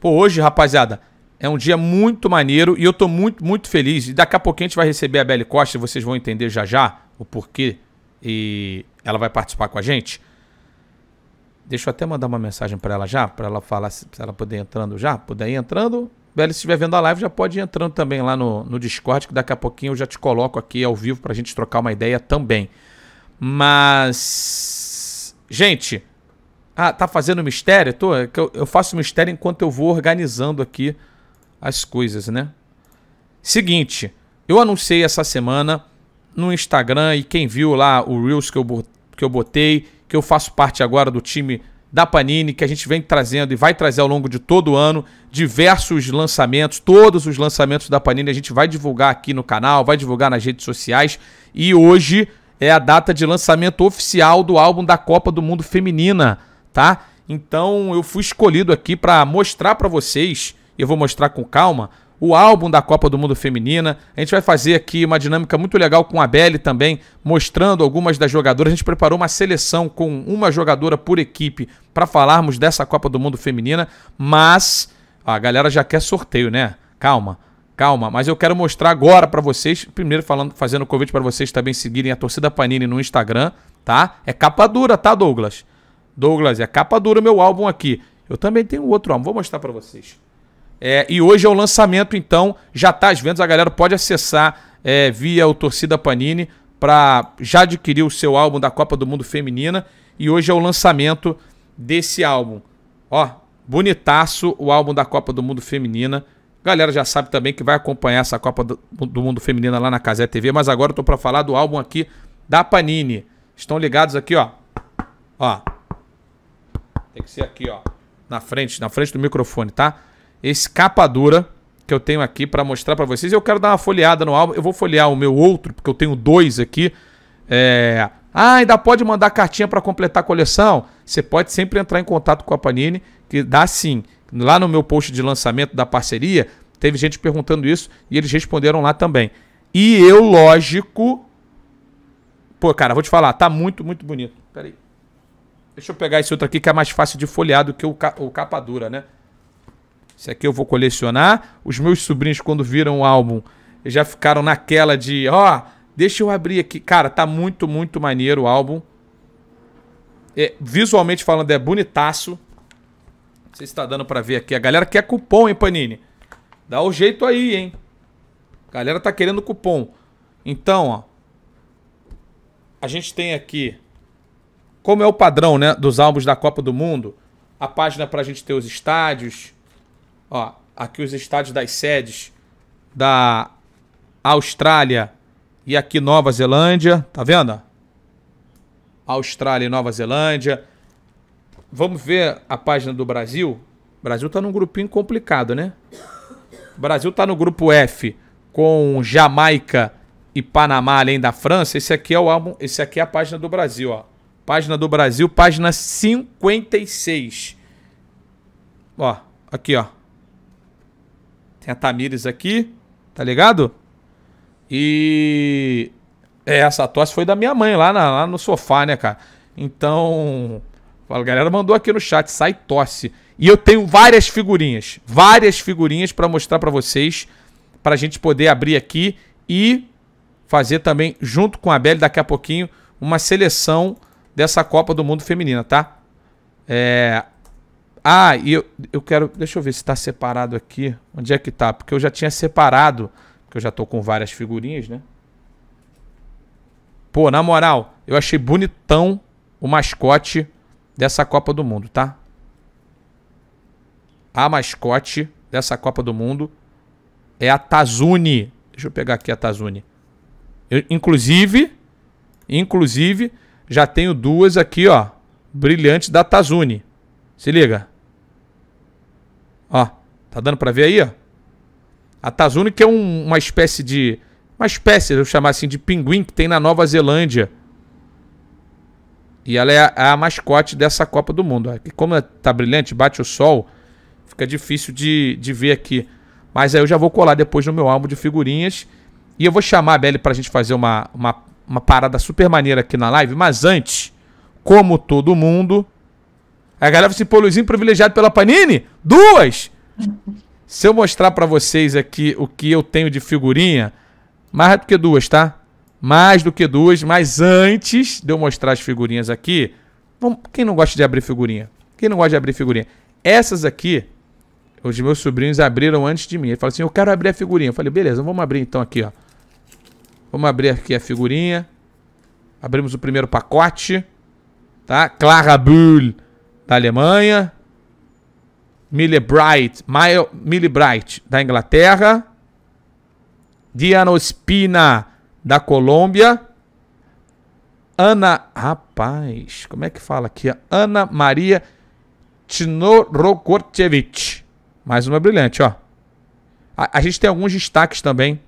Pô, hoje, rapaziada, é um dia muito maneiro e eu tô muito, muito feliz. E daqui a pouquinho a gente vai receber a Belle Costa, vocês vão entender já já o porquê e ela vai participar com a gente. Deixa eu até mandar uma mensagem para ela já, para ela falar, se ela poder entrando já, puder ir entrando. Belle, se estiver vendo a live, já pode ir entrando também lá no, no Discord, que daqui a pouquinho eu já te coloco aqui ao vivo para a gente trocar uma ideia também. Mas, gente, ah, tá fazendo mistério? Tô, é eu faço mistério enquanto eu vou organizando aqui as coisas, né? Seguinte, eu anunciei essa semana no Instagram e quem viu lá o Reels que eu, que eu botei, que eu faço parte agora do time da Panini, que a gente vem trazendo e vai trazer ao longo de todo o ano diversos lançamentos, todos os lançamentos da Panini a gente vai divulgar aqui no canal, vai divulgar nas redes sociais e hoje é a data de lançamento oficial do álbum da Copa do Mundo Feminina tá? Então eu fui escolhido aqui para mostrar para vocês, eu vou mostrar com calma, o álbum da Copa do Mundo Feminina. A gente vai fazer aqui uma dinâmica muito legal com a Belle também, mostrando algumas das jogadoras. A gente preparou uma seleção com uma jogadora por equipe para falarmos dessa Copa do Mundo Feminina, mas a galera já quer sorteio, né? Calma. Calma, mas eu quero mostrar agora para vocês, primeiro falando, fazendo o convite para vocês também seguirem a torcida Panini no Instagram, tá? É capa dura, tá, Douglas? Douglas, é capa dura meu álbum aqui. Eu também tenho outro álbum, vou mostrar para vocês. É, e hoje é o lançamento, então, já tá às vendas, a galera pode acessar é, via o Torcida Panini para já adquirir o seu álbum da Copa do Mundo Feminina. E hoje é o lançamento desse álbum. Ó, bonitaço o álbum da Copa do Mundo Feminina. Galera já sabe também que vai acompanhar essa Copa do Mundo Feminina lá na Casé TV, mas agora eu tô para falar do álbum aqui da Panini. Estão ligados aqui, ó. Ó, tem que ser aqui, ó. Na frente, na frente do microfone, tá? Esse capa dura que eu tenho aqui para mostrar para vocês. Eu quero dar uma folheada no álbum. Eu vou folhear o meu outro, porque eu tenho dois aqui. É... Ah, ainda pode mandar cartinha para completar a coleção? Você pode sempre entrar em contato com a Panini, que dá sim. Lá no meu post de lançamento da parceria, teve gente perguntando isso e eles responderam lá também. E eu, lógico. Pô, cara, vou te falar, tá muito, muito bonito. Peraí. Deixa eu pegar esse outro aqui que é mais fácil de folhear do que o, ca... o capa dura, né? Esse aqui eu vou colecionar. Os meus sobrinhos, quando viram o álbum, já ficaram naquela de, ó, oh, deixa eu abrir aqui. Cara, tá muito, muito maneiro o álbum. É, visualmente falando, é bonitaço. Não sei se tá dando pra ver aqui. A galera quer cupom, hein, Panini? Dá o jeito aí, hein? A galera tá querendo cupom. Então, ó. A gente tem aqui como é o padrão né, dos álbuns da Copa do Mundo, a página para a gente ter os estádios. Ó, aqui os estádios das sedes da Austrália e aqui Nova Zelândia. Tá vendo? Austrália e Nova Zelândia. Vamos ver a página do Brasil. O Brasil tá num grupinho complicado, né? O Brasil tá no grupo F com Jamaica e Panamá, além da França. Esse aqui é o álbum, esse aqui é a página do Brasil, ó. Página do Brasil, página 56. Ó, aqui, ó. Tem a Tamires aqui, tá ligado? E é, essa tosse foi da minha mãe lá, na, lá no sofá, né, cara? Então, a galera mandou aqui no chat, sai tosse. E eu tenho várias figurinhas, várias figurinhas para mostrar para vocês, para a gente poder abrir aqui e fazer também, junto com a Belle daqui a pouquinho, uma seleção dessa Copa do Mundo Feminina, tá? É... Ah, e eu, eu quero. Deixa eu ver se tá separado aqui. Onde é que tá? Porque eu já tinha separado. Porque eu já tô com várias figurinhas, né? Pô, na moral, eu achei bonitão o mascote dessa Copa do Mundo, tá? A mascote dessa Copa do Mundo é a Tazune. Deixa eu pegar aqui a Tazune. Eu, inclusive, inclusive, já tenho duas aqui, ó. Brilhantes da Tazune. Se liga. Ó, tá dando para ver aí, ó? A Tazune que é um, uma espécie de... Uma espécie, eu chamar assim, de pinguim que tem na Nova Zelândia. E ela é a, é a mascote dessa Copa do Mundo. E como tá brilhante, bate o sol, fica difícil de, de ver aqui. Mas aí eu já vou colar depois no meu álbum de figurinhas. E eu vou chamar a Belle pra gente fazer uma, uma uma parada super maneira aqui na live, mas antes, como todo mundo, a galera se assim, pô, Luizinho privilegiado pela Panini? Duas! Se eu mostrar para vocês aqui o que eu tenho de figurinha, mais do que duas, tá? Mais do que duas, mas antes de eu mostrar as figurinhas aqui, vamos, quem não gosta de abrir figurinha? Quem não gosta de abrir figurinha? Essas aqui, os meus sobrinhos abriram antes de mim. Ele falou assim: Eu quero abrir a figurinha. Eu falei: Beleza, vamos abrir então aqui, ó. Vamos abrir aqui a figurinha. Abrimos o primeiro pacote. Tá? Clara Bull, da Alemanha. Millie Bright, Mile, Millie Bright, da Inglaterra. Diana Ospina, da Colômbia. Ana, rapaz, como é que fala aqui? Ana Maria Tinorokortevich. Mais uma brilhante, ó. A, a gente tem alguns destaques também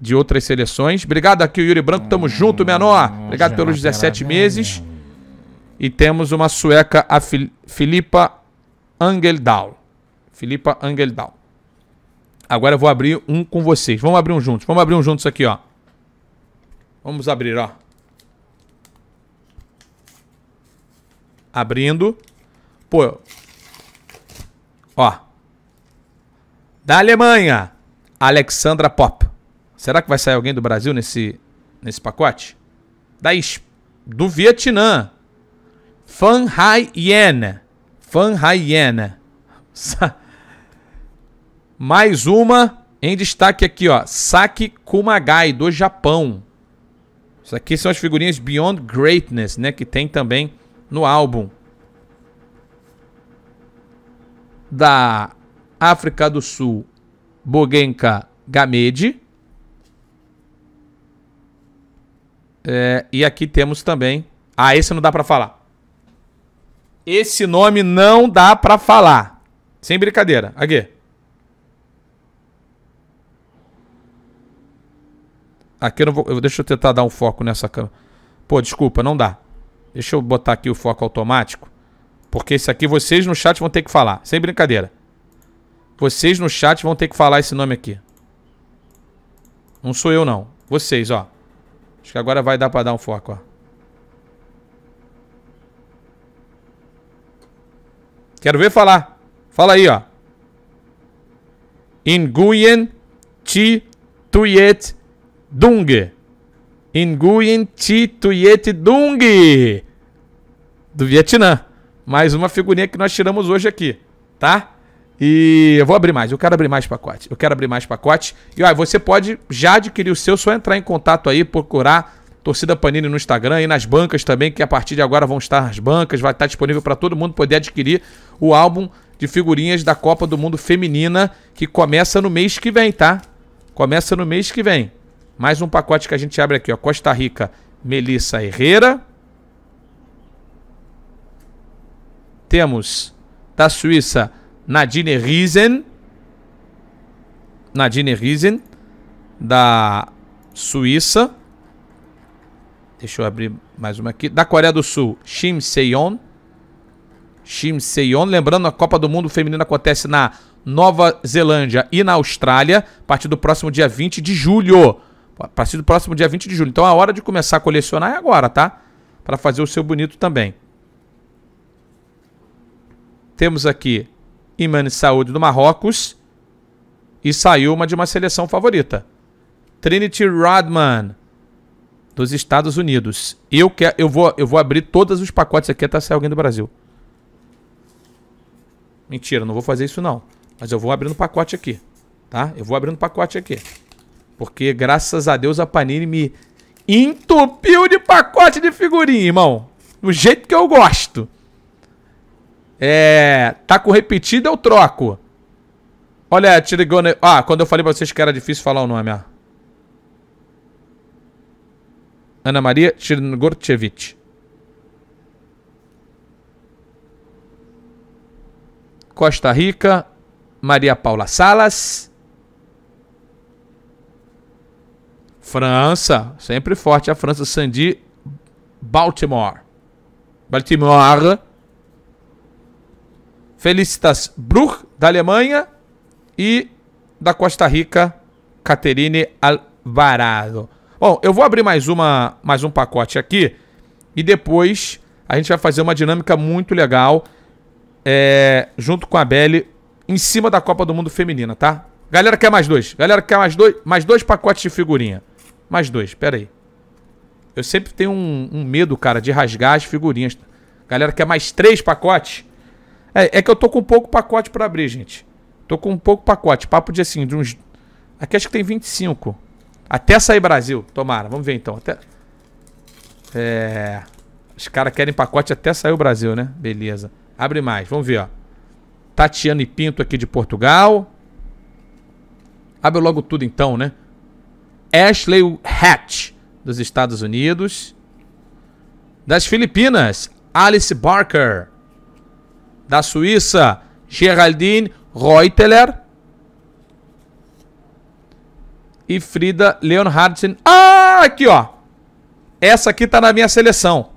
de outras seleções. Obrigado aqui, o Yuri Branco. Tamo hum, junto, menor. Obrigado pelos 17 né, meses. E temos uma sueca, a Fil Filipa Angeldal. Filipa Angeldal. Agora eu vou abrir um com vocês. Vamos abrir um juntos. Vamos abrir um juntos aqui, ó. Vamos abrir, ó. Abrindo. Pô. Ó. Da Alemanha, Alexandra Pop. Será que vai sair alguém do Brasil nesse, nesse pacote? Da do Vietnã. Fan Hai Yen. Fan Hai Yen. Mais uma em destaque aqui, ó. Saki Kumagai, do Japão. Isso aqui são as figurinhas Beyond Greatness, né? Que tem também no álbum. Da África do Sul, Bogenka Gamede. É, e aqui temos também. Ah, esse não dá para falar. Esse nome não dá para falar. Sem brincadeira. Aqui. Aqui eu não vou. Eu, deixa eu tentar dar um foco nessa câmera. Pô, desculpa, não dá. Deixa eu botar aqui o foco automático. Porque esse aqui vocês no chat vão ter que falar. Sem brincadeira. Vocês no chat vão ter que falar esse nome aqui. Não sou eu, não. Vocês, ó. Acho que agora vai dar para dar um foco, ó. Quero ver falar. Fala aí, ó. Nguyen Chi Tuyet Dung. Nguyen Chi Tuyet Dung. Do Vietnã. Mais uma figurinha que nós tiramos hoje aqui, tá? E eu vou abrir mais, eu quero abrir mais pacotes. Eu quero abrir mais pacotes. E ó, você pode já adquirir o seu, só entrar em contato aí, procurar Torcida Panini no Instagram e nas bancas também, que a partir de agora vão estar nas bancas, vai estar disponível para todo mundo poder adquirir o álbum de figurinhas da Copa do Mundo Feminina, que começa no mês que vem, tá? Começa no mês que vem. Mais um pacote que a gente abre aqui, ó. Costa Rica, Melissa Herrera. Temos da Suíça, Nadine Riesen. Nadine Riesen, da Suíça. Deixa eu abrir mais uma aqui. Da Coreia do Sul, Shim Seyon. Shim Seyon. Lembrando, a Copa do Mundo Feminino acontece na Nova Zelândia e na Austrália, a partir do próximo dia 20 de julho. A partir do próximo dia 20 de julho. Então a hora de começar a colecionar é agora, tá? Para fazer o seu bonito também. Temos aqui Imane Saúde do Marrocos e saiu uma de uma seleção favorita. Trinity Rodman dos Estados Unidos. Eu quero, eu vou, eu vou abrir todos os pacotes aqui até sair alguém do Brasil. Mentira, não vou fazer isso não. Mas eu vou abrindo pacote aqui, tá? Eu vou abrindo pacote aqui. Porque graças a Deus a Panini me entupiu de pacote de figurinha, irmão. Do jeito que eu gosto. É. Tá com repetido eu troco. Olha, Tirigone. Ah, quando eu falei pra vocês que era difícil falar o nome, ó. Ah. Ana Maria Tirigortchevich. Costa Rica, Maria Paula Salas. França, sempre forte a França, Sandy, Baltimore. Baltimore. Felicitas Bruch, da Alemanha, e da Costa Rica, Caterine Alvarado. Bom, eu vou abrir mais, uma, mais um pacote aqui e depois a gente vai fazer uma dinâmica muito legal é, junto com a Belle em cima da Copa do Mundo Feminina, tá? Galera quer mais dois. Galera quer mais dois, mais dois pacotes de figurinha. Mais dois, pera aí. Eu sempre tenho um, um medo, cara, de rasgar as figurinhas. Galera quer mais três pacotes. É, é que eu tô com pouco pacote para abrir, gente. Tô com pouco pacote. Papo de assim, de uns. Aqui acho que tem 25. Até sair Brasil. Tomara. Vamos ver então. Até. É. Os caras querem pacote até sair o Brasil, né? Beleza. Abre mais. Vamos ver, ó. Tatiana e Pinto aqui de Portugal. Abre logo tudo então, né? Ashley Hatch, dos Estados Unidos. Das Filipinas, Alice Barker da Suíça, Geraldine Reuteler e Frida Leonhardsen. Ah, aqui ó. Essa aqui tá na minha seleção.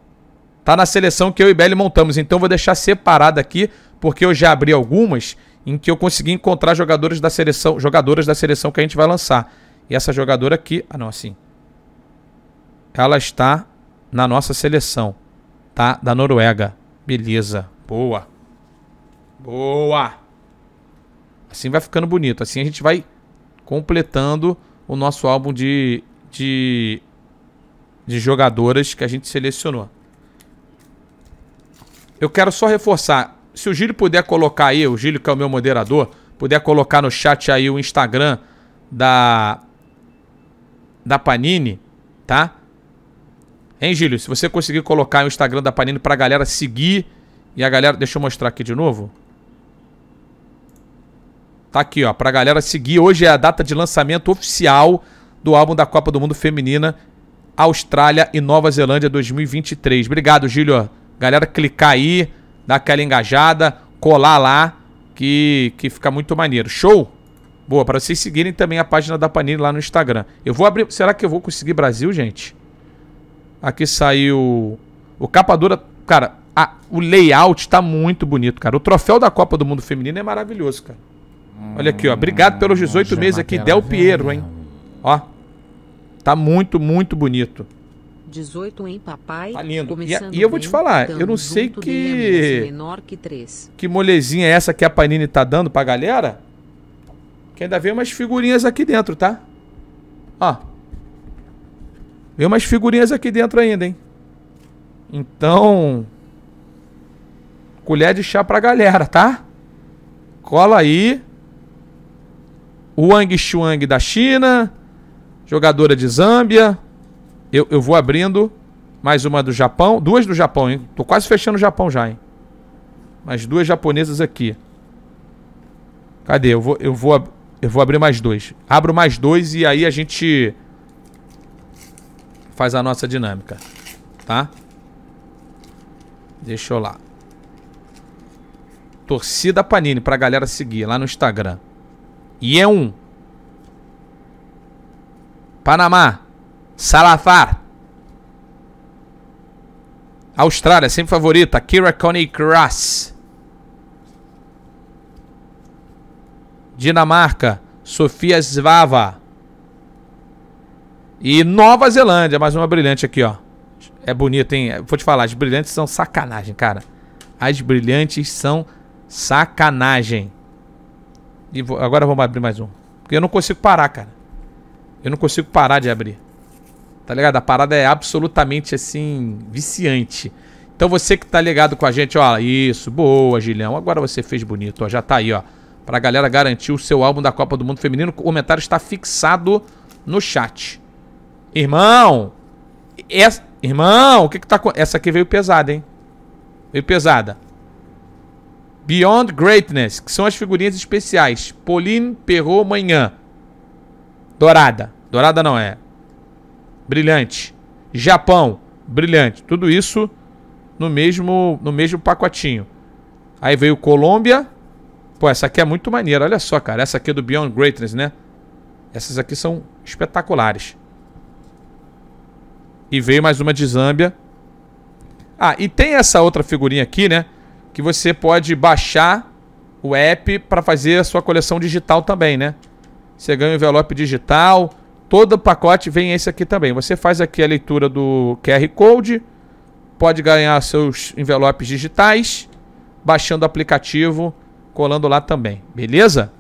Tá na seleção que eu e Belly montamos, então vou deixar separada aqui, porque eu já abri algumas em que eu consegui encontrar jogadores da seleção, jogadoras da seleção que a gente vai lançar. E essa jogadora aqui, ah não, assim. Ela está na nossa seleção, tá? Da Noruega. Beleza. Boa. Boa! Assim vai ficando bonito. Assim a gente vai completando o nosso álbum de, de, de jogadoras que a gente selecionou. Eu quero só reforçar. Se o Gílio puder colocar aí, o Gílio que é o meu moderador, puder colocar no chat aí o Instagram da, da Panini, tá? Hein, Gílio? Se você conseguir colocar o Instagram da Panini pra galera seguir e a galera... Deixa eu mostrar aqui de novo. Tá aqui, ó, pra galera seguir. Hoje é a data de lançamento oficial do álbum da Copa do Mundo Feminina Austrália e Nova Zelândia 2023. Obrigado, Gílio. Galera, clicar aí, dar aquela engajada, colar lá, que, que fica muito maneiro. Show? Boa, para vocês seguirem também a página da Panini lá no Instagram. Eu vou abrir. Será que eu vou conseguir Brasil, gente? Aqui saiu. O capa dura. Cara, a, o layout tá muito bonito, cara. O troféu da Copa do Mundo Feminino é maravilhoso, cara. Olha aqui, ó. Obrigado pelos 18 meses aqui, Del Piero, hein? Ó. Tá muito, muito bonito. 18 em papai. Tá lindo. E, e, eu vou te falar, eu não sei que menor que, 3. que molezinha é essa que a Panini tá dando pra galera. Que ainda vem umas figurinhas aqui dentro, tá? Ó. Vem umas figurinhas aqui dentro ainda, hein? Então, colher de chá pra galera, tá? Cola aí. Wang Chuang da China, jogadora de Zâmbia. Eu, eu vou abrindo mais uma do Japão, duas do Japão, hein? Tô quase fechando o Japão já, hein? Mais duas japonesas aqui. Cadê? Eu vou, eu vou, eu vou abrir mais dois. Abro mais dois e aí a gente faz a nossa dinâmica, tá? Deixa eu lá. Torcida Panini pra galera seguir lá no Instagram. É um Panamá, Salafar, Austrália, sempre favorita, Kira Connie Cross, Dinamarca, Sofia Svava e Nova Zelândia, mais uma brilhante aqui, ó. É bonita, hein? É, vou te falar, as brilhantes são sacanagem, cara. As brilhantes são sacanagem. E vou, agora vamos abrir mais um. Porque eu não consigo parar, cara. Eu não consigo parar de abrir. Tá ligado? A parada é absolutamente, assim, viciante. Então você que tá ligado com a gente, ó. Isso, boa, Gilhão. Agora você fez bonito, ó. Já tá aí, ó. Pra galera garantir o seu álbum da Copa do Mundo Feminino. O comentário está fixado no chat. Irmão! Essa... Irmão, o que que tá... Essa aqui veio pesada, hein? Veio pesada. Beyond Greatness, que são as figurinhas especiais. Pauline Perrot Manhã. Dourada. Dourada não é. Brilhante. Japão. Brilhante. Tudo isso no mesmo, no mesmo pacotinho. Aí veio Colômbia. Pô, essa aqui é muito maneira. Olha só, cara. Essa aqui é do Beyond Greatness, né? Essas aqui são espetaculares. E veio mais uma de Zâmbia. Ah, e tem essa outra figurinha aqui, né? que você pode baixar o app para fazer a sua coleção digital também, né? Você ganha o envelope digital, todo o pacote vem esse aqui também. Você faz aqui a leitura do QR Code, pode ganhar seus envelopes digitais, baixando o aplicativo, colando lá também, beleza?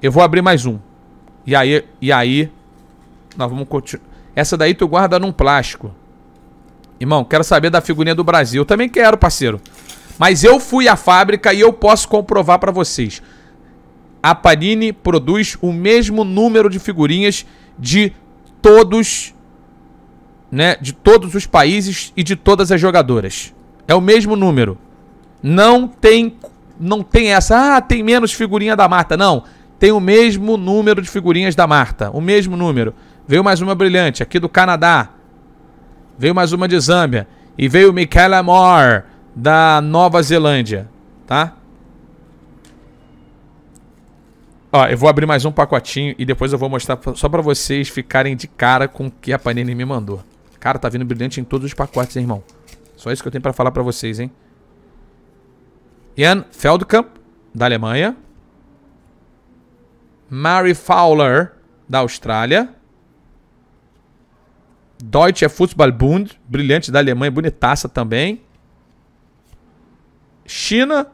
Eu vou abrir mais um. E aí, e aí, nós vamos continuar. Essa daí tu guarda num plástico. Irmão, quero saber da figurinha do Brasil. Eu também quero, parceiro. Mas eu fui à fábrica e eu posso comprovar para vocês. A Panini produz o mesmo número de figurinhas de todos, né, de todos os países e de todas as jogadoras. É o mesmo número. Não tem não tem essa, ah, tem menos figurinha da Marta. Não, tem o mesmo número de figurinhas da Marta, o mesmo número. Veio mais uma brilhante aqui do Canadá. Veio mais uma de Zâmbia e veio Michaela Moore da Nova Zelândia, tá? Ó, eu vou abrir mais um pacotinho e depois eu vou mostrar só pra vocês ficarem de cara com o que a Panini me mandou. Cara, tá vindo brilhante em todos os pacotes, hein, irmão. Só isso que eu tenho pra falar pra vocês, hein. Jan Feldkamp, da Alemanha. Mary Fowler, da Austrália. Deutsche Fußballbund, brilhante da Alemanha, bonitaça também. China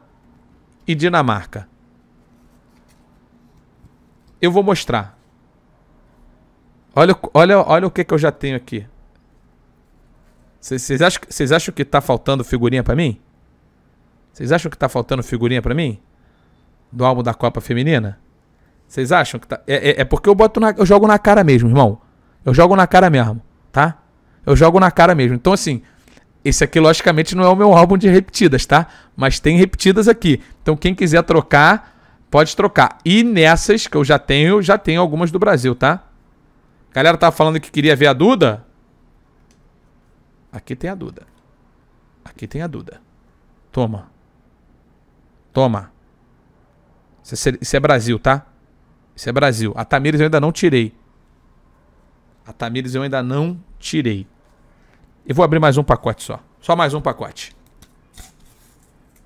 e Dinamarca. Eu vou mostrar. Olha, olha, olha o que, que eu já tenho aqui. Vocês acham, acham que tá faltando figurinha para mim? Vocês acham que tá faltando figurinha para mim? Do álbum da Copa Feminina? Vocês acham que tá. É, é, é, porque eu boto na, eu jogo na cara mesmo, irmão. Eu jogo na cara mesmo, tá? Eu jogo na cara mesmo. Então, assim, esse aqui, logicamente, não é o meu álbum de repetidas, tá? Mas tem repetidas aqui. Então, quem quiser trocar, pode trocar. E nessas que eu já tenho, já tenho algumas do Brasil, tá? A galera tava falando que queria ver a Duda. Aqui tem a Duda. Aqui tem a Duda. Toma. Toma. Isso é, é Brasil, tá? Isso é Brasil. A Tamires eu ainda não tirei. A Tamires eu ainda não tirei. E vou abrir mais um pacote só. Só mais um pacote.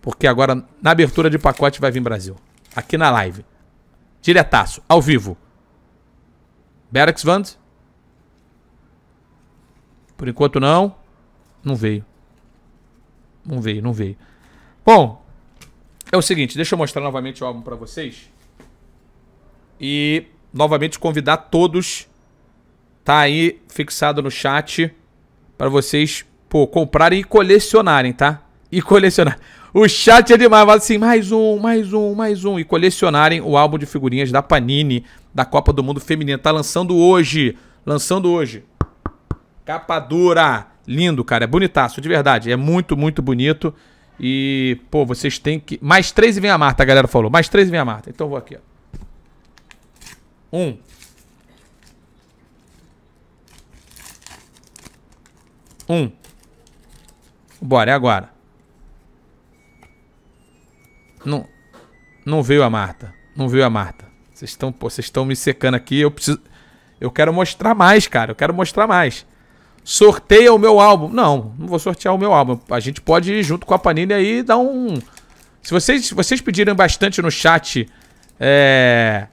Porque agora, na abertura de pacote, vai vir Brasil. Aqui na live. Diretaço, ao vivo. Berex Por enquanto não. Não veio. Não veio, não veio. Bom, é o seguinte, deixa eu mostrar novamente o álbum para vocês. E novamente convidar todos. Tá aí fixado no chat para vocês, pô, comprarem e colecionarem, tá? E colecionar. O chat é demais, mas assim, mais um, mais um, mais um. E colecionarem o álbum de figurinhas da Panini, da Copa do Mundo Feminina. Tá lançando hoje, lançando hoje. Capa dura. Lindo, cara. É bonitaço, de verdade. É muito, muito bonito. E, pô, vocês têm que... Mais três e vem a Marta, a galera falou. Mais três e vem a Marta. Então eu vou aqui, ó. Um, Um. Bora, é agora. Não, não veio a Marta. Não veio a Marta. Vocês estão, vocês estão me secando aqui. Eu preciso. Eu quero mostrar mais, cara. Eu quero mostrar mais. Sorteia o meu álbum. Não, não vou sortear o meu álbum. A gente pode ir junto com a Panini aí dar um. Se vocês, vocês pedirem bastante no chat é,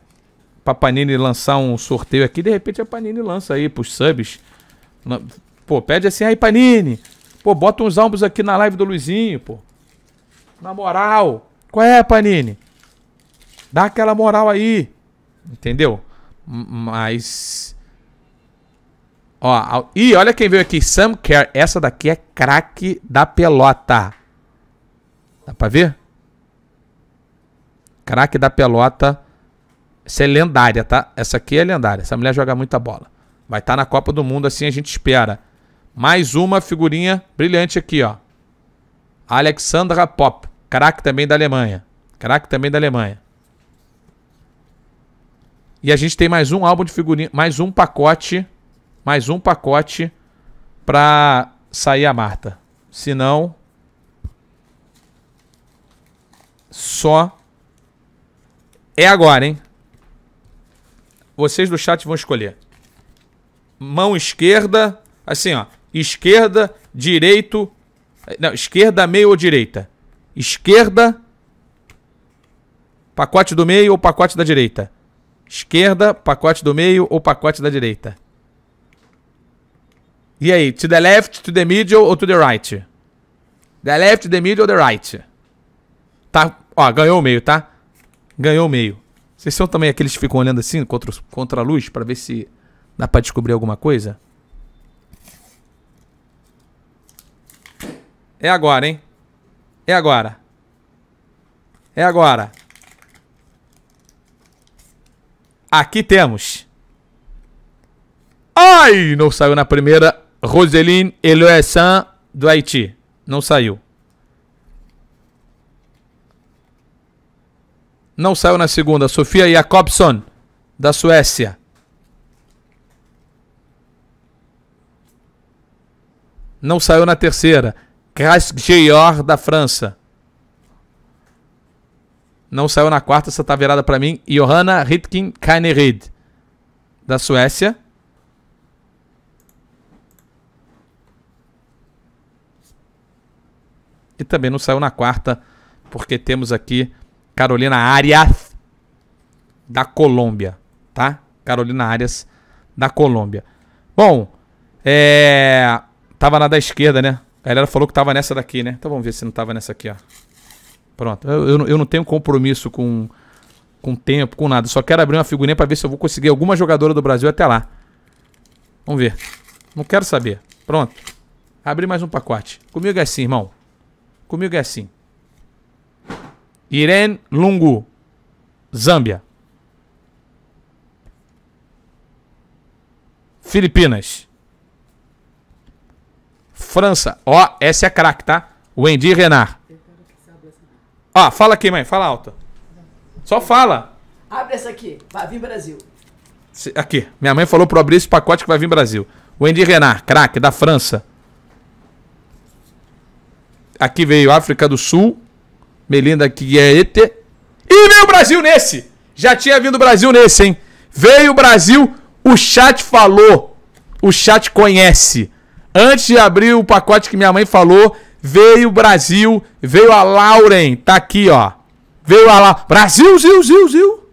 pra Panini lançar um sorteio aqui, de repente a Panini lança aí pros subs. Pô, pede assim aí, Panini. Pô, bota uns álbuns aqui na live do Luizinho, pô. Na moral. Qual é, Panini? Dá aquela moral aí. Entendeu? Mas. Ó, e olha quem veio aqui, Sam Care. Essa daqui é craque da pelota. Dá pra ver? Craque da pelota. Essa é lendária, tá? Essa aqui é lendária. Essa mulher joga muita bola. Vai estar tá na Copa do Mundo, assim a gente espera. Mais uma figurinha brilhante aqui, ó. Alexandra Pop, craque também da Alemanha. Craque também da Alemanha. E a gente tem mais um álbum de figurinha, mais um pacote, mais um pacote pra sair a Marta. Se não, só é agora, hein? Vocês do chat vão escolher. Mão esquerda, assim, ó esquerda, direito. Não, esquerda, meio ou direita. Esquerda, pacote do meio ou pacote da direita. Esquerda, pacote do meio ou pacote da direita. E aí, to the left, to the middle ou to the right? The left, the middle ou the right? Tá, ó, ganhou o meio, tá? Ganhou o meio. Vocês são também aqueles que ficam olhando assim contra, contra a luz para ver se dá para descobrir alguma coisa? É agora, hein? É agora. É agora. Aqui temos. Ai, não saiu na primeira. Roseline Eloessan do Haiti. Não saiu. Não saiu na segunda. Sofia Jacobson, da Suécia. Não saiu na terceira. Casgior da França. Não saiu na quarta, essa tá virada para mim. Johanna Ritkin Kainerid, da Suécia. E também não saiu na quarta, porque temos aqui Carolina Arias, da Colômbia, tá? Carolina Arias, da Colômbia. Bom, é... Tava na da esquerda, né? Ela falou que tava nessa daqui, né? Então vamos ver se não tava nessa aqui, ó. Pronto. Eu, eu, eu não tenho compromisso com, com tempo, com nada. Só quero abrir uma figurinha para ver se eu vou conseguir alguma jogadora do Brasil até lá. Vamos ver. Não quero saber. Pronto. Abri mais um pacote. Comigo é assim, irmão. Comigo é assim. Irene Lungu, Zâmbia. Filipinas. França. Ó, essa é craque, tá? Wendy Renard. Ó, ah, fala aqui, mãe. Fala alta. Só fala. Abre essa aqui. Vai vir Brasil. Aqui. Minha mãe falou pra abrir esse pacote que vai vir Brasil. Wendy Renard, craque da França. Aqui veio África do Sul. Melinda Kieete. E veio o Brasil nesse. Já tinha vindo o Brasil nesse, hein? Veio o Brasil. O chat falou. O chat conhece. Antes de abrir o pacote que minha mãe falou, veio o Brasil, veio a Lauren, tá aqui, ó. Veio a Lauren. Brasil, Zil, Zil, Zil.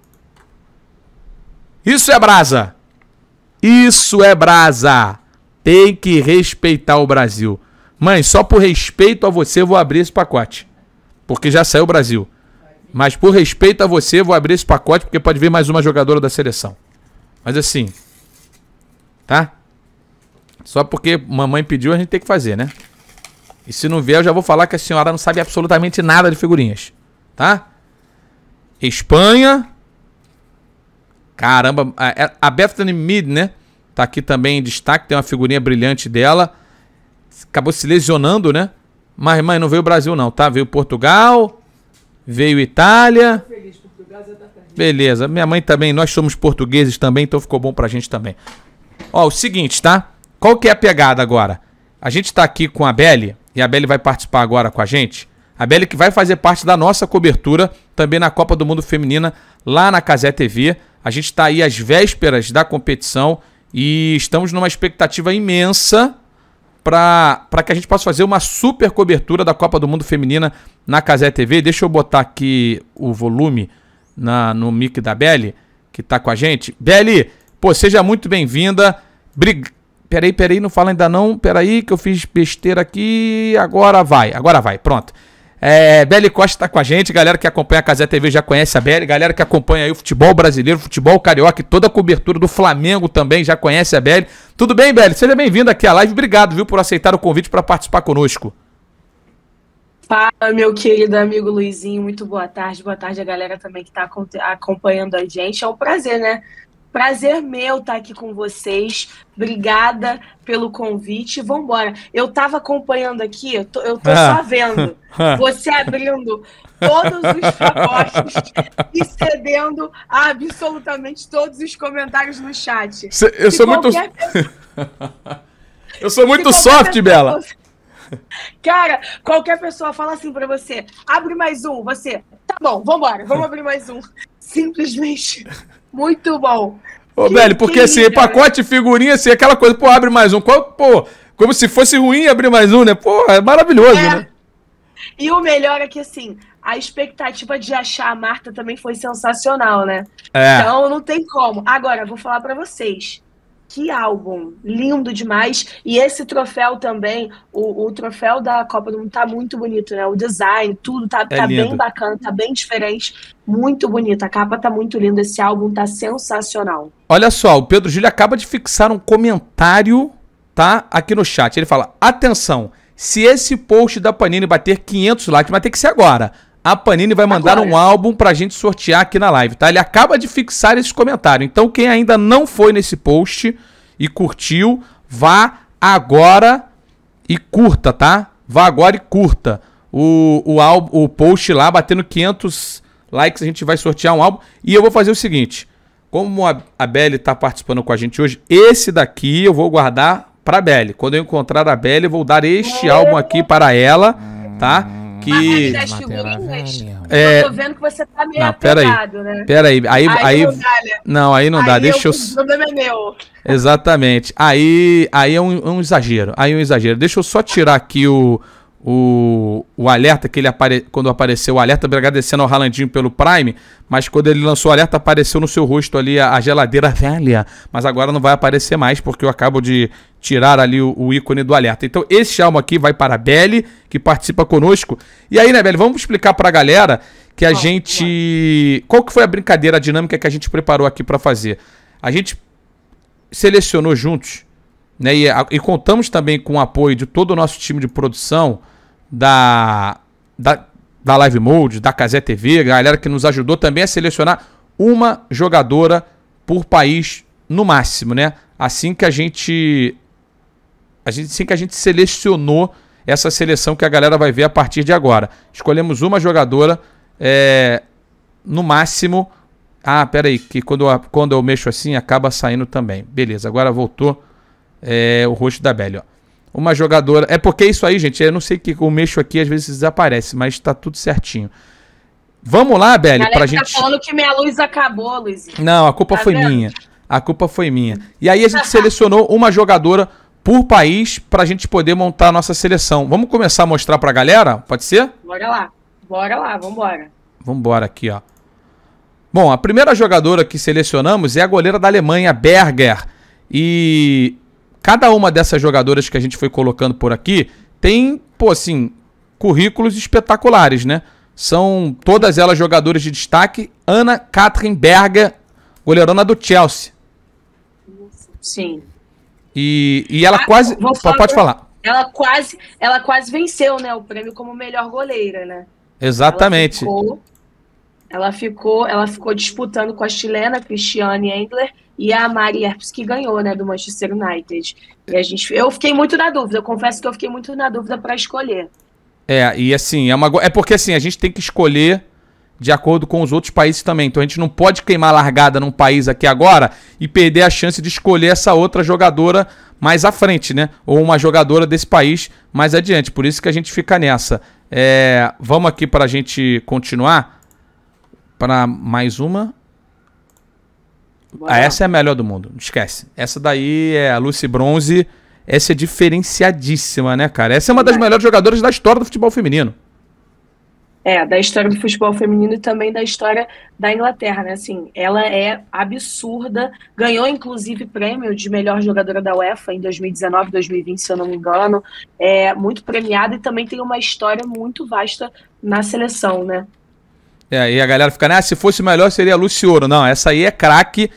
Isso é brasa. Isso é brasa. Tem que respeitar o Brasil. Mãe, só por respeito a você eu vou abrir esse pacote. Porque já saiu o Brasil. Mas por respeito a você, eu vou abrir esse pacote porque pode vir mais uma jogadora da seleção. Mas assim, tá? Só porque mamãe pediu, a gente tem que fazer, né? E se não vier, eu já vou falar que a senhora não sabe absolutamente nada de figurinhas, tá? Espanha. Caramba, é, a Bethany Mead, né? Tá aqui também em destaque, tem uma figurinha brilhante dela. Acabou se lesionando, né? Mas, mãe, não veio o Brasil não, tá? Veio Portugal, veio Itália. Beleza, minha mãe também, nós somos portugueses também, então ficou bom pra gente também. Ó, o seguinte, tá? Qual que é a pegada agora? A gente está aqui com a Belle, e a Belle vai participar agora com a gente. A Belle que vai fazer parte da nossa cobertura também na Copa do Mundo Feminina, lá na Casé TV. A gente está aí às vésperas da competição e estamos numa expectativa imensa para que a gente possa fazer uma super cobertura da Copa do Mundo Feminina na Casé TV. Deixa eu botar aqui o volume na, no mic da Belle, que está com a gente. Belle, pô, seja muito bem-vinda. Peraí, peraí, não fala ainda não. Peraí, que eu fiz besteira aqui. Agora vai, agora vai, pronto. É, Beli Costa tá com a gente, galera que acompanha a Casé TV já conhece a Beli, galera que acompanha o futebol brasileiro, futebol carioca, toda a cobertura do Flamengo também já conhece a Beli. Tudo bem, Beli? Seja bem-vindo aqui à live. Obrigado, viu, por aceitar o convite para participar conosco. Fala, meu querido amigo Luizinho, muito boa tarde. Boa tarde a galera também que está acompanhando a gente. É um prazer, né? Prazer meu estar tá aqui com vocês. Obrigada pelo convite. Vambora. Eu estava acompanhando aqui, eu tô, eu tô ah. só vendo ah. você abrindo todos os pacotes e cedendo a absolutamente todos os comentários no chat. Cê, eu, sou muito... pessoa... eu sou muito. Eu sou muito soft, pessoa... Bela. Cara, qualquer pessoa fala assim para você: abre mais um, você, tá bom, vambora, vamos abrir mais um. Simplesmente. Muito bom. Ô, velho, porque assim, pacote, figurinha, assim, é aquela coisa, pô, abre mais um. Qual, pô, como se fosse ruim abrir mais um, né? Pô, é maravilhoso, é. né? E o melhor é que, assim, a expectativa de achar a Marta também foi sensacional, né? É. Então não tem como. Agora, vou falar para vocês. Que álbum lindo demais. E esse troféu também, o, o troféu da Copa do Mundo tá muito bonito, né? O design, tudo tá, é tá bem bacana, tá bem diferente. Muito bonito. A capa tá muito linda. Esse álbum tá sensacional. Olha só, o Pedro Júlio acaba de fixar um comentário, tá? Aqui no chat. Ele fala: atenção. Se esse post da Panini bater 500 likes, vai ter que ser agora a Panini vai mandar Agora. um álbum pra gente sortear aqui na live, tá? Ele acaba de fixar esse comentário. Então, quem ainda não foi nesse post e curtiu, vá agora e curta, tá? Vá agora e curta o, o, álbum, o post lá, batendo 500 likes, a gente vai sortear um álbum. E eu vou fazer o seguinte: como a, a Belle tá participando com a gente hoje, esse daqui eu vou guardar pra Belle. Quando eu encontrar a Belle, eu vou dar este álbum aqui para ela, tá? que. É... Eu tô vendo que você tá meio não, apegado, pera aí. né? Peraí, aí. Aí, aí, Não, dá, né? não, aí não aí dá. Eu... Deixa é eu. O problema é meu. Exatamente. Aí, aí é um, um exagero. Aí é um exagero. Deixa eu só tirar aqui o, o, o alerta que ele apare, quando apareceu o alerta, agradecendo ao Ralandinho pelo Prime, mas quando ele lançou o alerta apareceu no seu rosto ali a, a geladeira velha, mas agora não vai aparecer mais porque eu acabo de tirar ali o, o ícone do alerta. Então esse álbum aqui vai para a Belle, que participa conosco. E aí, né, Belle, vamos explicar para a galera que a gente não. qual que foi a brincadeira, a dinâmica que a gente preparou aqui para fazer. A gente selecionou juntos né, e, a, e contamos também com o apoio de todo o nosso time de produção, da, da, da Live Mode, da Casé TV, a galera que nos ajudou também a selecionar uma jogadora por país no máximo, né? Assim que a gente, a gente assim que a gente selecionou essa seleção que a galera vai ver a partir de agora. Escolhemos uma jogadora é, no máximo. Ah, peraí, que quando, eu, quando eu mexo assim acaba saindo também. Beleza, agora voltou é, o rosto da Belly, ó uma jogadora. É porque isso aí, gente, eu não sei que eu mexo aqui, às vezes desaparece, mas tá tudo certinho. Vamos lá, Beli, pra tá gente. Tá falando que minha luz acabou, Luizinho. Não, a culpa tá foi vendo? minha. A culpa foi minha. E aí a gente selecionou uma jogadora por país pra gente poder montar a nossa seleção. Vamos começar a mostrar pra galera? Pode ser? Bora lá. Bora lá, vambora. Vambora aqui, ó. Bom, a primeira jogadora que selecionamos é a goleira da Alemanha, Berger. E Cada uma dessas jogadoras que a gente foi colocando por aqui tem, pô, assim, currículos espetaculares, né? São todas elas jogadoras de destaque. Ana Katrin Berga, goleirona do Chelsea. Sim. E, e ela ah, quase. Falar, pode falar. Ela quase, ela quase venceu, né? O prêmio como melhor goleira, né? Exatamente. Ela ficou, ela ficou, ela ficou disputando com a chilena Cristiane Engler e a Mari Herpes que ganhou, né, do Manchester United. E a gente, eu fiquei muito na dúvida, eu confesso que eu fiquei muito na dúvida para escolher. É, e assim, é uma é porque assim, a gente tem que escolher de acordo com os outros países também. Então a gente não pode queimar largada num país aqui agora e perder a chance de escolher essa outra jogadora mais à frente, né? Ou uma jogadora desse país mais adiante. Por isso que a gente fica nessa. É, vamos aqui para a gente continuar para mais uma. Ah, essa é a melhor do mundo, não esquece. Essa daí é a Lucy Bronze. Essa é diferenciadíssima, né, cara? Essa é uma das é. melhores jogadoras da história do futebol feminino. É, da história do futebol feminino e também da história da Inglaterra, né? Assim, ela é absurda, ganhou inclusive prêmio de melhor jogadora da UEFA em 2019, 2020, se eu não me engano. É muito premiada e também tem uma história muito vasta na seleção, né? É, e a galera fica, né? Ah, se fosse melhor seria a Lucioro. Não, essa aí é craque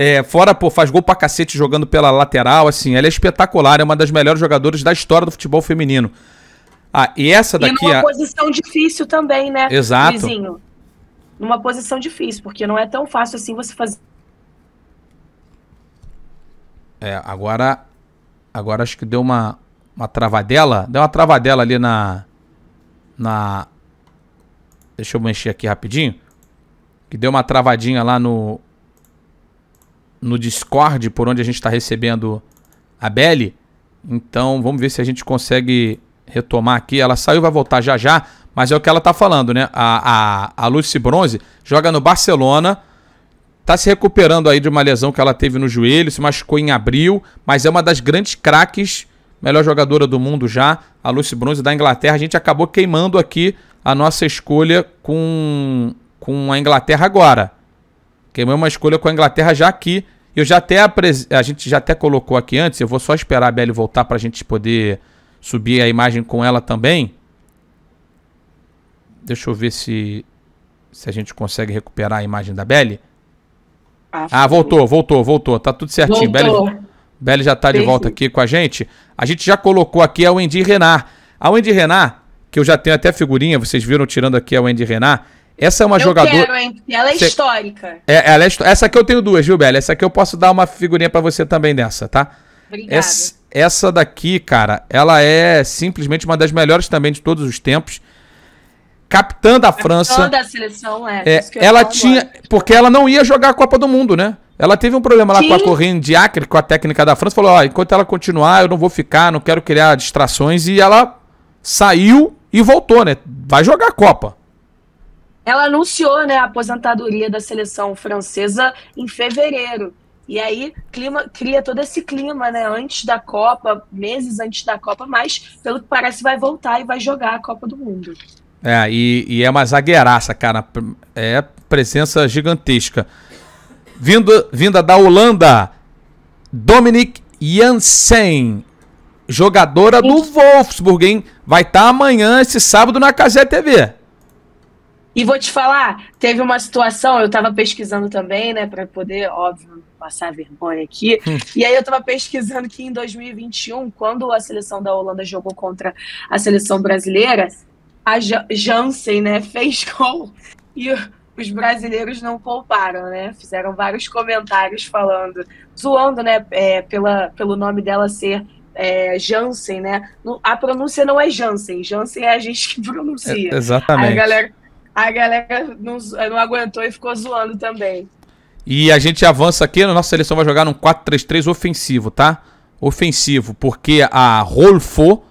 é, fora, pô, faz gol pra cacete jogando pela lateral, assim. Ela é espetacular, é uma das melhores jogadoras da história do futebol feminino. Ah, e essa daqui. E numa a... É- posição difícil também, né? Exato. Vizinho. Numa posição difícil, porque não é tão fácil assim você fazer. É, agora. Agora acho que deu uma, uma travadela. Deu uma travadela ali na. Na. Deixa eu mexer aqui rapidinho. Que deu uma travadinha lá no, no Discord, por onde a gente está recebendo a Belle. Então vamos ver se a gente consegue retomar aqui. Ela saiu, vai voltar já já, mas é o que ela está falando, né? A, a, a Lucy Bronze joga no Barcelona, está se recuperando aí de uma lesão que ela teve no joelho, se machucou em abril, mas é uma das grandes craques, melhor jogadora do mundo já, a Lucy Bronze da Inglaterra. A gente acabou queimando aqui a nossa escolha com, com a Inglaterra agora. Queimou é uma escolha com a Inglaterra já aqui. Eu já até a gente já até colocou aqui antes, eu vou só esperar a Belle voltar para a gente poder subir a imagem com ela também. Deixa eu ver se se a gente consegue recuperar a imagem da Belle. Acho ah, ah voltou, voltou, voltou. Tá tudo certinho. Voltou. Belle, Belle já tá de Beijo. volta aqui com a gente. A gente já colocou aqui a Wendy Renard. A Wendy Renard, que eu já tenho até figurinha, vocês viram tirando aqui a Wendy Renard. Essa é uma eu jogadora. Quero, hein? Ela é histórica. É, ela é... Essa aqui eu tenho duas, viu, Bela? Essa aqui eu posso dar uma figurinha para você também dessa, tá? Obrigada. Essa, essa daqui, cara, ela é simplesmente uma das melhores também de todos os tempos capitã da França. Capitã da seleção, é. é ela tinha. Agora. Porque ela não ia jogar a Copa do Mundo, né? Ela teve um problema lá Sim. com a de Diacre, com a técnica da França. Falou: ó, enquanto ela continuar, eu não vou ficar, não quero criar distrações. E ela saiu e voltou, né? Vai jogar a Copa. Ela anunciou né, a aposentadoria da seleção francesa em fevereiro. E aí clima, cria todo esse clima, né? Antes da Copa, meses antes da Copa, mas pelo que parece vai voltar e vai jogar a Copa do Mundo. É, e, e é uma zagueiraça, cara. É presença gigantesca. Vindo, vinda da Holanda, Dominic Jansen, jogadora do Wolfsburg, hein? Vai estar tá amanhã, esse sábado, na Casé TV. E vou te falar, teve uma situação, eu estava pesquisando também, né, para poder, óbvio, passar vergonha aqui. Hum. e aí eu estava pesquisando que em 2021, quando a seleção da Holanda jogou contra a seleção brasileira, a J Jansen, né, fez gol e os brasileiros não pouparam, né? Fizeram vários comentários falando, zoando, né, é, pela, pelo nome dela ser é, Jansen, né? A pronúncia não é Jansen, Jansen é a gente que pronuncia. É, exatamente. a galera, a galera não, não aguentou e ficou zoando também. E a gente avança aqui, a nossa seleção vai jogar num 4-3-3 ofensivo, tá? Ofensivo, porque a Rolfo,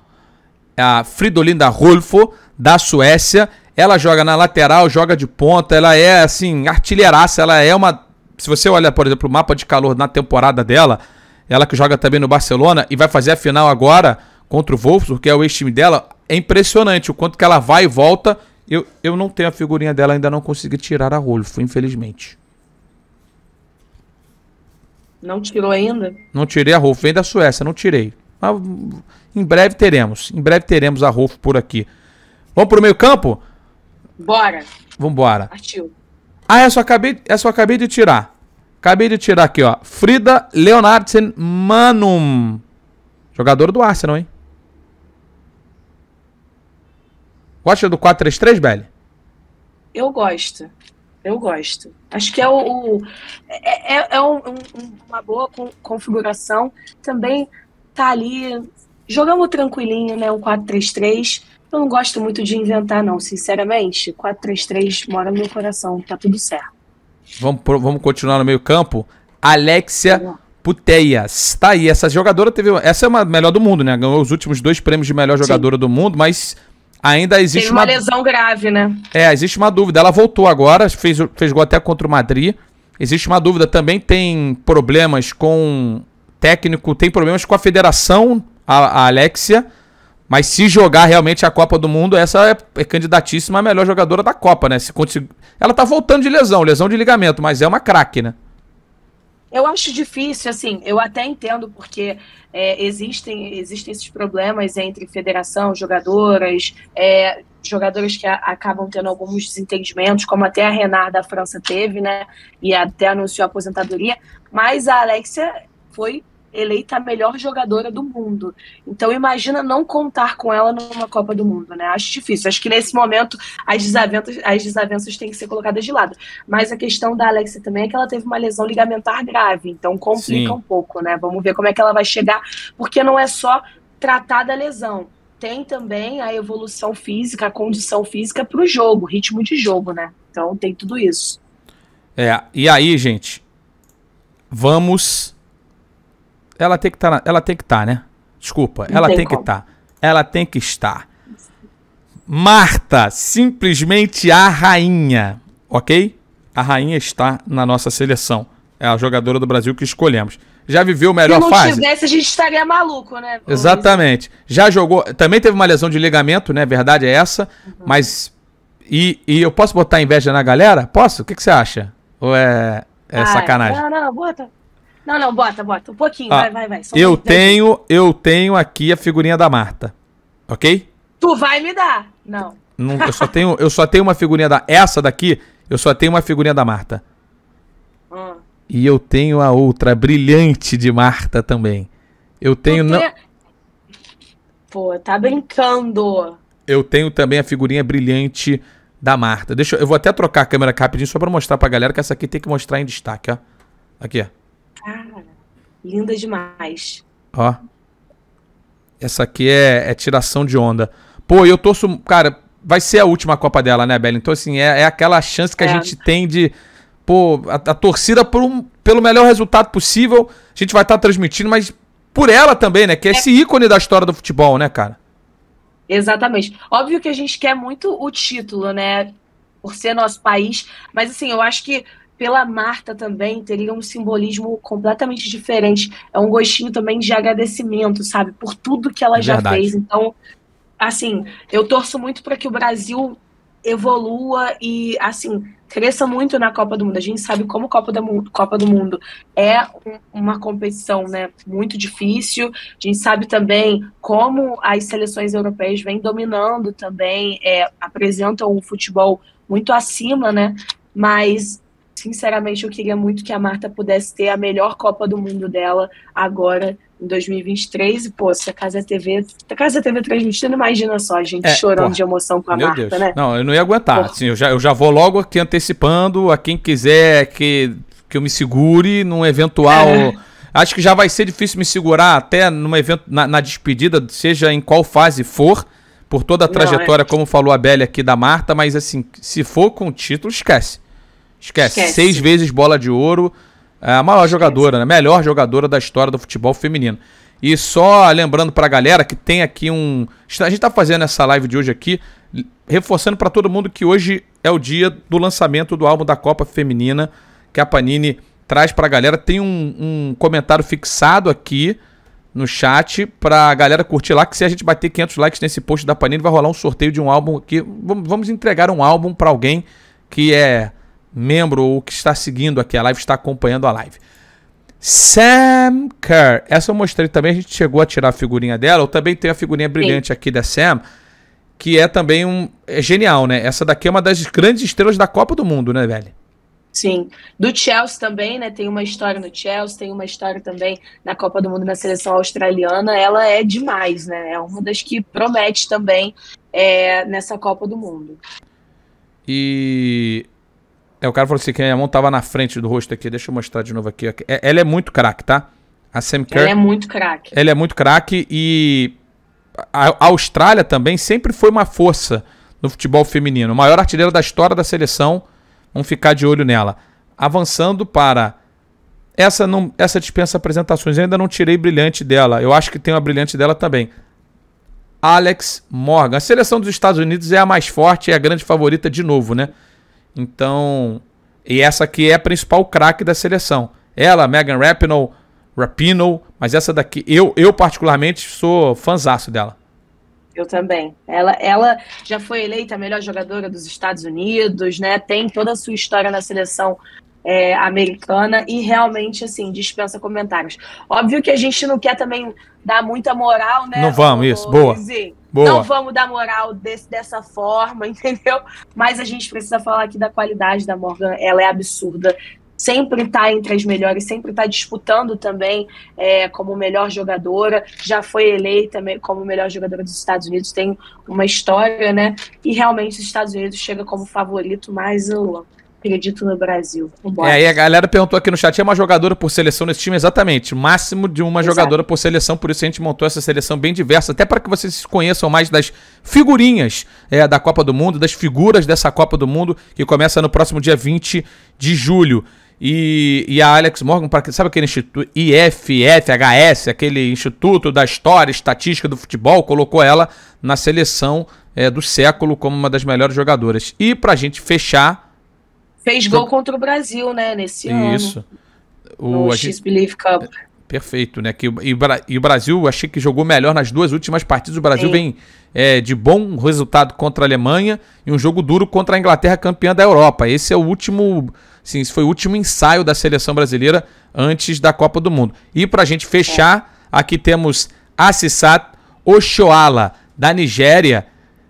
a Fridolinda Rolfo, da Suécia, ela joga na lateral, joga de ponta, ela é, assim, artilheiraça, ela é uma... Se você olhar, por exemplo, o mapa de calor na temporada dela, ela que joga também no Barcelona e vai fazer a final agora contra o Wolfsburg, que é o ex-time dela, é impressionante o quanto que ela vai e volta eu, eu não tenho a figurinha dela, ainda não consegui tirar a Rolfo, infelizmente. Não tirou ainda? Não tirei a Rolfo, vem da Suécia, não tirei. Mas hum, em breve teremos. Em breve teremos a Rolfo por aqui. Vamos pro meio campo? Bora. Vambora. Partiu. Ah, essa eu, acabei, essa eu acabei de tirar. Acabei de tirar aqui, ó. Frida Leonardsen Manum. Jogador do Arsenal, hein? Gosta do 4-3-3, Belly? Eu gosto. Eu gosto. Acho que é, o, o é, é, é um, um, uma boa configuração. Também tá ali. Jogamos tranquilinho, né? Um 4-3-3. Eu não gosto muito de inventar, não, sinceramente. 4-3-3 mora no meu coração, tá tudo certo. Vamos, vamos continuar no meio-campo. Alexia tá Puteias. Tá aí, essa jogadora teve. Essa é uma melhor do mundo, né? Ganhou os últimos dois prêmios de melhor jogadora Sim. do mundo, mas Ainda existe Tem uma, uma lesão grave, né? É, existe uma dúvida. Ela voltou agora, fez, fez gol até contra o Madrid. Existe uma dúvida. Também tem problemas com técnico, tem problemas com a federação, a, a Alexia. Mas se jogar realmente a Copa do Mundo, essa é, é candidatíssima a melhor jogadora da Copa, né? Se Ela tá voltando de lesão, lesão de ligamento, mas é uma craque, né? Eu acho difícil, assim, eu até entendo porque é, existem, existem esses problemas entre federação, jogadoras, é, jogadoras que a, acabam tendo alguns desentendimentos, como até a Renard da França teve, né? E até anunciou a aposentadoria. Mas a Alexia foi eleita a melhor jogadora do mundo. Então imagina não contar com ela numa Copa do Mundo, né? Acho difícil. Acho que nesse momento as desavenças, as desavenças têm que ser colocadas de lado. Mas a questão da Alexia também é que ela teve uma lesão ligamentar grave, então complica Sim. um pouco, né? Vamos ver como é que ela vai chegar, porque não é só tratar da lesão. Tem também a evolução física, a condição física para o jogo, ritmo de jogo, né? Então tem tudo isso. É, e aí, gente, vamos ela tem que tá estar, ela tem que estar, tá, né? Desculpa, Não ela tem, tem que estar. Tá. Ela tem que estar. Marta, simplesmente a rainha, ok? A rainha está na nossa seleção. É a jogadora do Brasil que escolhemos. Já viveu a melhor fase? Se não fase? tivesse, a gente estaria maluco, né? Exatamente. Já jogou. Também teve uma lesão de ligamento, né? Verdade é essa. Uhum. Mas. E, e eu posso botar inveja na galera? Posso? O que, que você acha? Ou é, é Ai, ah, sacanagem? Não, não, bota. Não, não, bota, bota. Um pouquinho, ah, vai, vai, vai. eu um... tenho, eu tenho aqui a figurinha da Marta. Ok? Tu vai me dar. Não. não eu, só tenho, eu só tenho uma figurinha da. Essa daqui, eu só tenho uma figurinha da Marta. Hum. E eu tenho a outra, brilhante de Marta também. Eu tenho. Não... Pô, tá brincando. Eu tenho também a figurinha brilhante da Marta. Deixa eu, eu vou até trocar a câmera aqui rapidinho só para mostrar pra galera que essa aqui tem que mostrar em destaque, ó. Aqui, ó. Cara, linda demais. Ó. Essa aqui é, é tiração de onda. Pô, eu torço. Cara, vai ser a última Copa dela, né, Bela? Então, assim, é, é aquela chance que é. a gente tem de. Pô, a, a torcida por um, pelo melhor resultado possível. A gente vai estar tá transmitindo, mas por ela também, né? Que é, é esse ícone da história do futebol, né, cara? Exatamente. Óbvio que a gente quer muito o título, né? Por ser nosso país. Mas, assim, eu acho que pela Marta também teria um simbolismo completamente diferente. É um gostinho também de agradecimento, sabe? Por tudo que ela é já fez. Então, assim, eu torço muito para que o Brasil evolua e, assim, cresça muito na Copa do Mundo. A gente sabe como Copa do Mundo, Copa do Mundo é um, uma competição né, muito difícil. A gente sabe também como as seleções europeias vêm dominando também, é, apresentam um futebol muito acima, né? Mas sinceramente, eu queria muito que a Marta pudesse ter a melhor Copa do Mundo dela agora, em 2023. E, pô, se a Casa TV, a Casa TV transmitindo, imagina só, a gente é, chorando porra. de emoção com a Meu Marta, Deus. né? Não, eu não ia aguentar. Assim, eu, já, eu já vou logo aqui antecipando a quem quiser que, que eu me segure num eventual. É. Acho que já vai ser difícil me segurar até numa evento, na, na despedida, seja em qual fase for por toda a trajetória, não, é... como falou a Bélia aqui da Marta, mas assim, se for com o título, esquece. Esquece. Esquece. Seis vezes bola de ouro. É a maior jogadora, né? Melhor jogadora da história do futebol feminino. E só lembrando para a galera que tem aqui um. A gente está fazendo essa live de hoje aqui, reforçando para todo mundo que hoje é o dia do lançamento do álbum da Copa Feminina, que a Panini traz para a galera. Tem um, um, comentário fixado aqui no chat para a galera curtir lá, que se a gente bater 500 likes nesse post da Panini, vai rolar um sorteio de um álbum aqui. Vamos entregar um álbum para alguém que é membro ou que está seguindo aqui a live, está acompanhando a live. Sam Kerr, essa eu mostrei também, a gente chegou a tirar a figurinha dela. Eu também tenho a figurinha brilhante Sim. aqui da Sam, que é também um. É genial, né? Essa daqui é uma das grandes estrelas da Copa do Mundo, né, velho? Sim. Do Chelsea também, né? Tem uma história no Chelsea, tem uma história também na Copa do Mundo na seleção australiana. Ela é demais, né? É uma das que promete também é, nessa Copa do Mundo. E é, o cara falou assim que a minha mão tava na frente do rosto aqui. Deixa eu mostrar de novo aqui. É, ela é muito craque, tá? A Sam Kerr. Ela é muito craque. Ela é muito craque e a, a Austrália também sempre foi uma força no futebol feminino. Maior artilheira da história da seleção. Vamos ficar de olho nela. Avançando para essa não, essa dispensa apresentações. Eu ainda não tirei brilhante dela. Eu acho que tem uma brilhante dela também. Alex Morgan. A seleção dos Estados Unidos é a mais forte, é a grande favorita de novo, né? Então, e essa aqui é a principal craque da seleção. Ela, Megan Rapinoe, Rapinoe, mas essa daqui, eu, eu particularmente sou fanzaço dela. Eu também. Ela, ela já foi eleita a melhor jogadora dos Estados Unidos, né? Tem toda a sua história na seleção é, americana e realmente, assim, dispensa comentários. Óbvio que a gente não quer também dar muita moral, né? Não vamos, isso, boa. Boa. Não vamos dar moral desse, dessa forma, entendeu? Mas a gente precisa falar aqui da qualidade da Morgan. Ela é absurda. Sempre está entre as melhores, sempre está disputando também é, como melhor jogadora. Já foi eleita como melhor jogadora dos Estados Unidos. Tem uma história, né? E realmente os Estados Unidos chega como favorito, mas eu acredito no Brasil. É, aí a galera perguntou aqui no chat, é uma jogadora por seleção nesse time? Exatamente, máximo de uma Exato. jogadora por seleção, por isso a gente montou essa seleção bem diversa, até para que vocês conheçam mais das figurinhas é, da Copa do Mundo, das figuras dessa Copa do Mundo, que começa no próximo dia 20 de julho. E, e, a Alex Morgan, pra, sabe aquele instituto IFFHS, aquele Instituto da História Estatística do Futebol, colocou ela na seleção é, do século como uma das melhores jogadoras. E pra gente fechar, Fez então gol contra o Brasil, né, nesse Isso. ano. Isso. O X-Believe Cup. É, perfeito, né? Que, e, e, o Brasil, achei que jogou melhor nas duas últimas partidas. O Brasil Sim. vem é, de bom resultado contra a Alemanha e um jogo duro contra a Inglaterra, campeã da Europa. Esse é o último, sim, esse foi o último ensaio da seleção brasileira antes da Copa do Mundo. E para a gente fechar, aqui temos Assisat Oshoala, da Nigéria,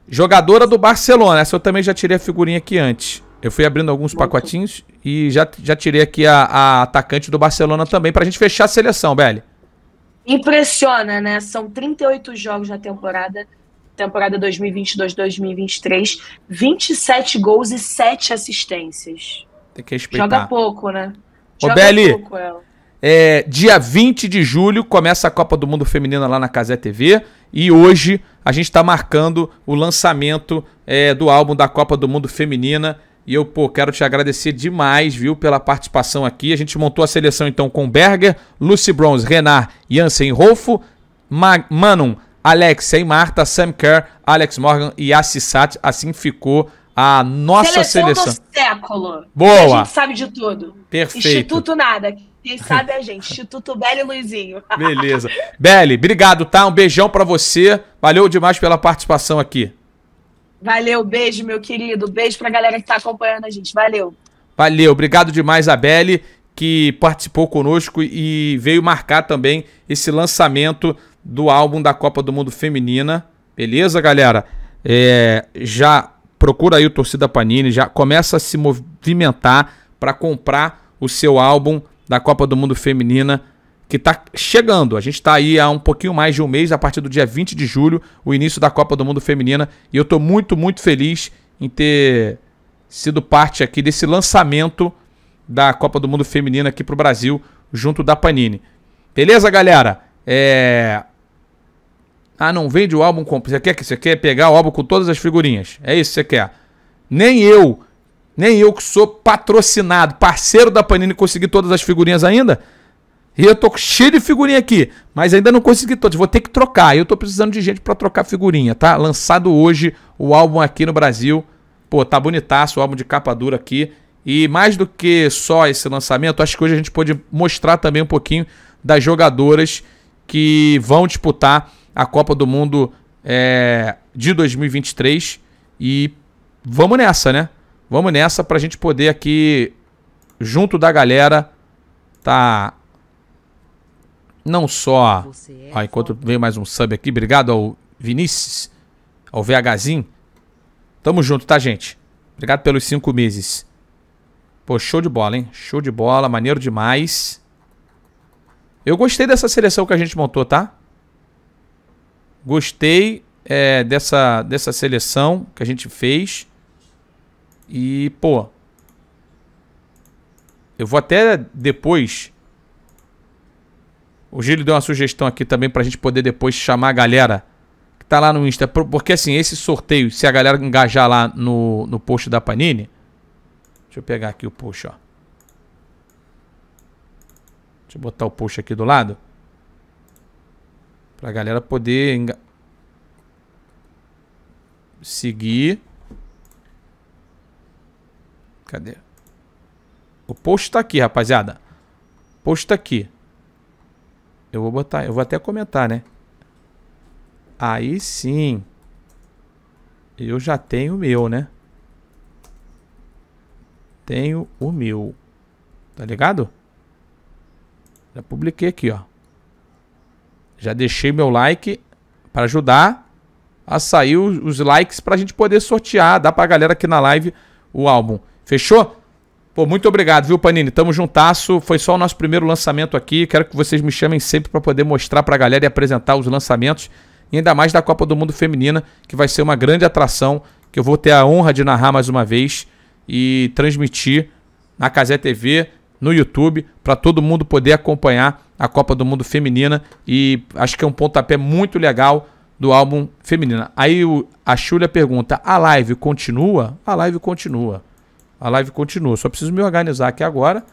jogadora do Barcelona. Essa eu também já tirei a figurinha aqui antes. Eu fui abrindo alguns pacotinhos e já, já tirei aqui a, a atacante do Barcelona também, para a gente fechar a seleção, Beli. Impressiona, né? São 38 jogos na temporada, temporada 2022-2023, 27 gols e 7 assistências. Tem que respeitar. Joga pouco, né? Joga Ô, pouco ela. É. é, dia 20 de julho começa a Copa do Mundo Feminina lá na Casé TV e hoje a gente está marcando o lançamento é, do álbum da Copa do Mundo Feminina e eu, pô, quero te agradecer demais, viu, pela participação aqui. A gente montou a seleção então com Berger, Lucy Bronze, Renar, Jansen Rolfo, Mag Manon, Alex, e Marta, Sam Kerr, Alex Morgan e Assisat. Assim ficou a nossa seleção. seleção. do século. Boa. A gente sabe de tudo. Perfeito. Instituto nada. Quem sabe é a gente. Instituto Belle e Luizinho. Beleza. Belle, obrigado, tá? Um beijão para você. Valeu demais pela participação aqui. Valeu, beijo, meu querido. Beijo pra galera que tá acompanhando a gente. Valeu. Valeu, obrigado demais, Abelle, que participou conosco e veio marcar também esse lançamento do álbum da Copa do Mundo Feminina. Beleza, galera? É, já procura aí o Torcida Panini, já começa a se movimentar para comprar o seu álbum da Copa do Mundo Feminina que está chegando. A gente está aí há um pouquinho mais de um mês, a partir do dia 20 de julho, o início da Copa do Mundo Feminina. E eu estou muito, muito feliz em ter sido parte aqui desse lançamento da Copa do Mundo Feminina aqui para o Brasil, junto da Panini. Beleza, galera? É... Ah, não vende o álbum completo. Você quer que você quer pegar o álbum com todas as figurinhas? É isso que você quer? Nem eu, nem eu que sou patrocinado, parceiro da Panini, consegui todas as figurinhas ainda. E eu tô cheio de figurinha aqui, mas ainda não consegui todas. Vou ter que trocar. Eu tô precisando de gente para trocar figurinha, tá? Lançado hoje o álbum aqui no Brasil. Pô, tá bonitaço o álbum de capa dura aqui. E mais do que só esse lançamento, acho que hoje a gente pode mostrar também um pouquinho das jogadoras que vão disputar a Copa do Mundo é, de 2023. E vamos nessa, né? Vamos nessa para a gente poder aqui, junto da galera, tá não só. É ah, enquanto veio mais um sub aqui, obrigado ao Vinícius, ao VHzinho. Tamo junto, tá, gente? Obrigado pelos cinco meses. Pô, show de bola, hein? Show de bola, maneiro demais. Eu gostei dessa seleção que a gente montou, tá? Gostei é, dessa, dessa seleção que a gente fez. E, pô. Eu vou até depois o Gílio deu uma sugestão aqui também para a gente poder depois chamar a galera que tá lá no Insta. Porque assim, esse sorteio, se a galera engajar lá no, no post da Panini. Deixa eu pegar aqui o post, ó. Deixa eu botar o post aqui do lado. Pra galera poder enga... seguir. Cadê? O post tá aqui, rapaziada. O post tá aqui. Eu vou botar, eu vou até comentar, né? Aí sim. Eu já tenho o meu, né? Tenho o meu. Tá ligado? Já publiquei aqui, ó. Já deixei meu like para ajudar a sair os likes para a gente poder sortear, dar para a galera aqui na live o álbum. Fechou? Pô, muito obrigado, viu, Panini? Tamo juntasso. Foi só o nosso primeiro lançamento aqui. Quero que vocês me chamem sempre para poder mostrar pra galera e apresentar os lançamentos. E ainda mais da Copa do Mundo Feminina, que vai ser uma grande atração, que eu vou ter a honra de narrar mais uma vez e transmitir na Casé TV, no YouTube, para todo mundo poder acompanhar a Copa do Mundo Feminina. E acho que é um pontapé muito legal do álbum Feminina. Aí o, a Xulia pergunta: a live continua? A live continua. A live continua. Só preciso me organizar aqui agora,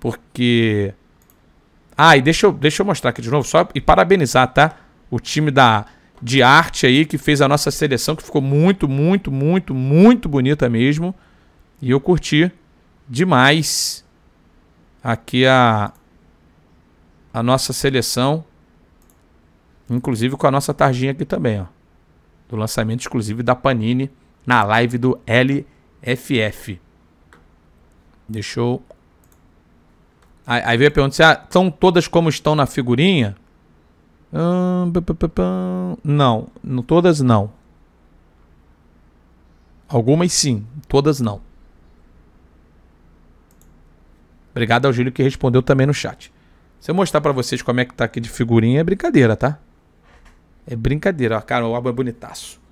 porque... Ah, e deixa eu, deixa eu mostrar aqui de novo, só e parabenizar, tá? O time da, de arte aí que fez a nossa seleção, que ficou muito, muito, muito, muito bonita mesmo. E eu curti demais aqui a, a nossa seleção, inclusive com a nossa tarjinha aqui também, ó. Do lançamento exclusivo da Panini na live do LFF. Deixa eu... Aí, aí veio a pergunta ah, são todas como estão na figurinha? não não, todas não. Algumas sim, todas não. Obrigado ao Júlio que respondeu também no chat. Se eu mostrar para vocês como é que tá aqui de figurinha, é brincadeira, tá? É brincadeira. Cara, o álbum é bonitaço.